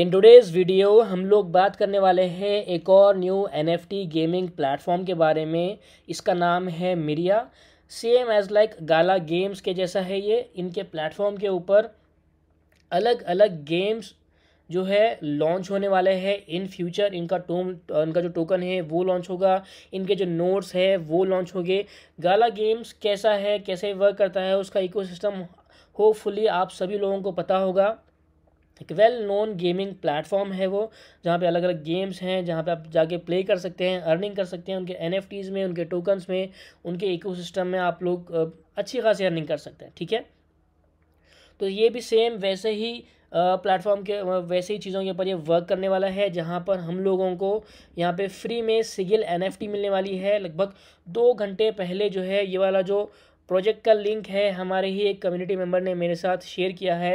in today's video हम लोग बात करने वाले हैं एक और न्यू एनएफटी गेमिंग प्लेटफॉर्म के बारे में इसका नाम है मिरिया same as like Gala games के जैसा है ये इनके प्लेटफॉर्म के ऊपर अलग अलग गेम्स जो है लॉन्च होने वाले हैं इन फ्यूचर इनका टोम इनका जो टोकन है वो लॉन्च होगा इनके जो नोट्स है वो लॉन्च होंगे गाला गेम्स कैसा है कैसे वर्क करता है उसका इकोसिस्टम होपफुली आप सभी लोगों को पता होगा एक वेल नोन गेमिंग प्लेटफॉर्म है वो जहाँ पे अलग अलग गेम्स हैं जहाँ पे आप जाके प्ले कर सकते हैं अर्निंग कर सकते हैं उनके एन में उनके टोकन्स में उनके इकोसिस्टम में आप लोग अच्छी खासी अर्निंग कर सकते हैं ठीक है तो ये भी सेम वैसे ही प्लेटफॉर्म के वैसे ही चीज़ों के ऊपर ये वर्क करने वाला है जहाँ पर हम लोगों को यहाँ पे फ्री में सिगिल एनएफटी मिलने वाली है लगभग दो घंटे पहले जो है ये वाला जो प्रोजेक्ट का लिंक है हमारे ही एक कम्युनिटी मेम्बर ने मेरे साथ शेयर किया है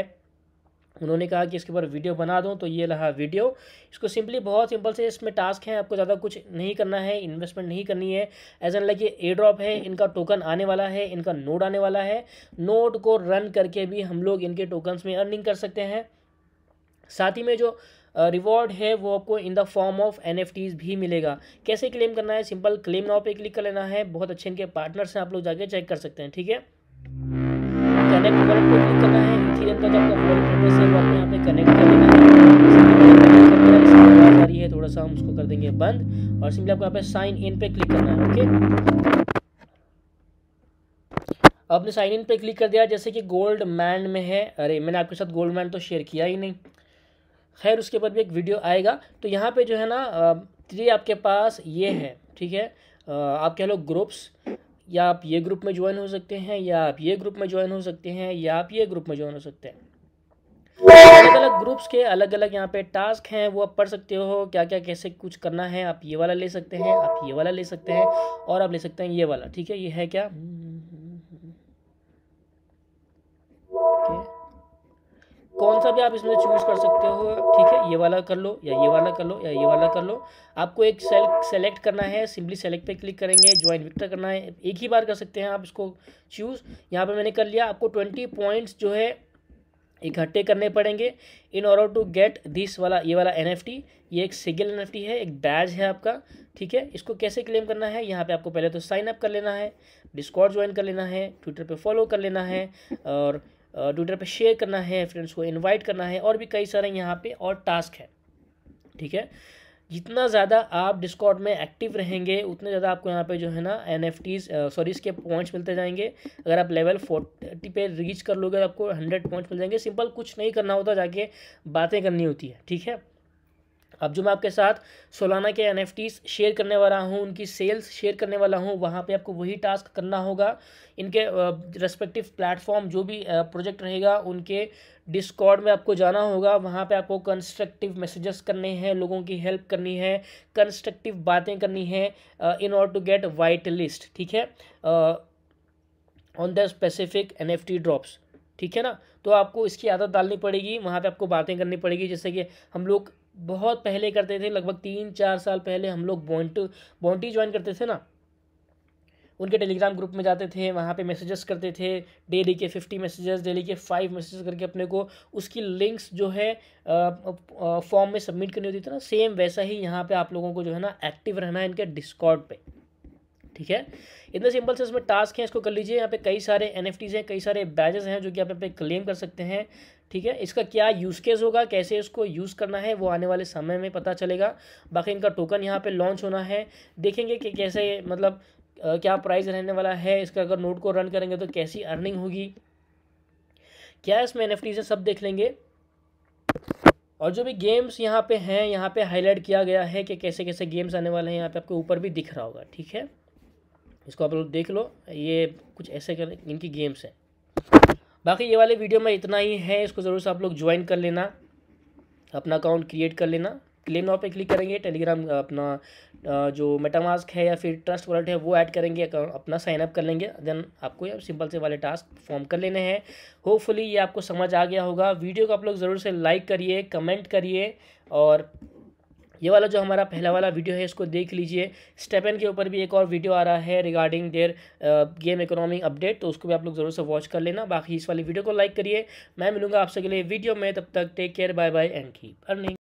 उन्होंने कहा कि इसके ऊपर वीडियो बना दूँ तो ये रहा वीडियो इसको सिंपली बहुत सिंपल से इसमें टास्क है आपको ज़्यादा कुछ नहीं करना है इन्वेस्टमेंट नहीं करनी है एज एन लाइक ये ए ड्रॉप है इनका टोकन आने वाला है इनका नोड आने वाला है नोड को रन करके भी हम लोग इनके टोकन्स में अर्निंग कर सकते हैं साथ ही में जो रिवॉर्ड है वो आपको in the form of an भी मिलेगा कैसे क्लेम करना है सिंपल क्लेम नाव पे क्लिक कर लेना है बहुत अच्छे इनके पार्टनर्स हैं आप लोग जाके चेक कर सकते हैं ठीक है कनेक्ट को क्लिक करना है आपका आपको यहाँ पे कनेक्ट कर लेना है आ रही है थोड़ा सा हम उसको कर देंगे बंद और सिंपली आपको यहाँ पे साइन इन पे क्लिक करना है ओके आपने साइन इन पे क्लिक कर दिया जैसे कि गोल्ड मैन में है अरे मैंने आपके साथ गोल्ड मैन तो शेयर किया ही नहीं खैर उसके बाद भी एक वीडियो आएगा तो यहाँ पे जो है ना थ्री आपके पास ये है ठीक है आप कह लो ग्रुप्स या आप ये ग्रुप में ज्वाइन हो सकते हैं या आप ये ग्रुप में ज्वाइन हो सकते हैं या आप ये ग्रुप में ज्वाइन हो सकते हैं अलग अलग ग्रुप्स के अलग अलग यहाँ पे टास्क हैं वो आप पढ़ सकते हो क्या क्या कैसे कुछ करना है आप ये वाला ले सकते हैं आप ये वाला ले सकते हैं और आप ले सकते हैं ये वाला ठीक है ये है क्या कौन सा भी आप इसमें चूज़ कर सकते हो ठीक है ये वाला कर लो या ये वाला कर लो या ये वाला कर लो आपको एक सेल सेलेक्ट करना है सिंपली सेलेक्ट पे क्लिक करेंगे ज्वाइन विक्टर करना है एक ही बार कर सकते हैं आप इसको चूज़ यहाँ पे मैंने कर लिया आपको ट्वेंटी पॉइंट्स जो है इकट्ठे करने पड़ेंगे in order to get this वाला ये वाला एन ये एक सिगल एन है एक बैज है आपका ठीक है इसको कैसे क्लेम करना है यहाँ पे आपको पहले तो साइन अप कर लेना है डिस्कॉर्ड ज्वाइन कर लेना है ट्विटर पे फॉलो कर लेना है और ट्विटर पे शेयर करना है फ्रेंड्स को इनवाइट करना है और भी कई सारे यहाँ पे और टास्क है ठीक है जितना ज़्यादा आप डिस्कॉर्ड में एक्टिव रहेंगे उतने ज़्यादा आपको यहाँ पे जो है ना एन एफ टीज सॉरी इसके पॉइंट्स मिलते जाएंगे अगर आप लेवल फोर्टी पे रीच कर लोगे तो आपको हंड्रेड पॉइंट्स मिल जाएंगे सिंपल कुछ नहीं करना होता जाके बातें करनी होती है ठीक है अब जो मैं आपके साथ सोलाना के एन शेयर करने वाला हूँ उनकी सेल्स शेयर करने वाला हूँ वहाँ पे आपको वही टास्क करना होगा इनके रेस्पेक्टिव प्लेटफॉर्म जो भी प्रोजेक्ट रहेगा उनके डिस्कॉर्ड में आपको जाना होगा वहाँ पे आपको कंस्ट्रक्टिव मैसेजेस करने हैं लोगों की हेल्प करनी है कंस्ट्रक्टिव बातें करनी है in order to get white list ठीक है on the specific N drops ठीक है ना तो आपको इसकी आदत डालनी पड़ेगी वहाँ पे आपको बातें करनी पड़ेगी जैसे कि हम लोग बहुत पहले करते थे लगभग तीन चार साल पहले हम लोग बॉन्ट बॉन्टी ज्वाइन करते थे ना उनके टेलीग्राम ग्रुप में जाते थे वहाँ पे मैसेजेस करते थे डेली के फिफ्टी मैसेजेस डेली के फाइव मैसेजेस करके अपने को उसकी लिंक्स जो है फॉर्म में सबमिट करनी होती थी ना सेम वैसा ही यहाँ पे आप लोगों को जो है ना एक्टिव रहना है इनके डिस्कॉर्ड पे ठीक है इतना सिंपल से इसमें टास्क हैं इसको कर लीजिए यहाँ पे कई सारे एन हैं कई सारे बैजेस हैं जो कि आप यहाँ पे क्लेम कर सकते हैं ठीक है इसका क्या यूज़ केस होगा कैसे इसको यूज़ करना है वो आने वाले समय में पता चलेगा बाकी इनका टोकन यहाँ पर लॉन्च होना है देखेंगे कि कैसे मतलब क्या प्राइस रहने वाला है इसका अगर नोट को रन करेंगे तो कैसी अर्निंग होगी क्या इसमें एन है सब देख लेंगे और जो भी गेम्स यहाँ पे हैं यहाँ पे हाईलाइट किया गया है कि कैसे कैसे गेम्स आने वाले हैं यहाँ पे आपको ऊपर भी दिख रहा होगा ठीक है इसको आप लोग देख लो ये कुछ ऐसे कर इनकी गेम्स हैं बाकी ये वाले वीडियो में इतना ही है इसको ज़रूर से आप लोग ज्वाइन कर लेना अपना अकाउंट क्रिएट कर लेना क्लेम नाव पे क्लिक करेंगे टेलीग्राम अपना जो मेटामास्क है या फिर ट्रस्ट वॉलेट है वो ऐड करेंगे अपना साइन अप कर लेंगे देन आपको ये सिंपल से वाले टास्क फॉर्म कर लेने हैं होपफुली ये आपको समझ आ गया होगा वीडियो को आप लोग ज़रूर से लाइक करिए कमेंट करिए और ये वाला जो हमारा पहला वाला वीडियो है इसको देख लीजिए स्टेपन के ऊपर भी एक और वीडियो आ रहा है regarding their game economic update तो उसको भी आप लोग ज़रूर से वॉच कर लेना बाकी इस वाली वीडियो को लाइक करिए मैं मिलूंगा आपसे अगले लिए वीडियो में तब तक take care bye bye and keep earning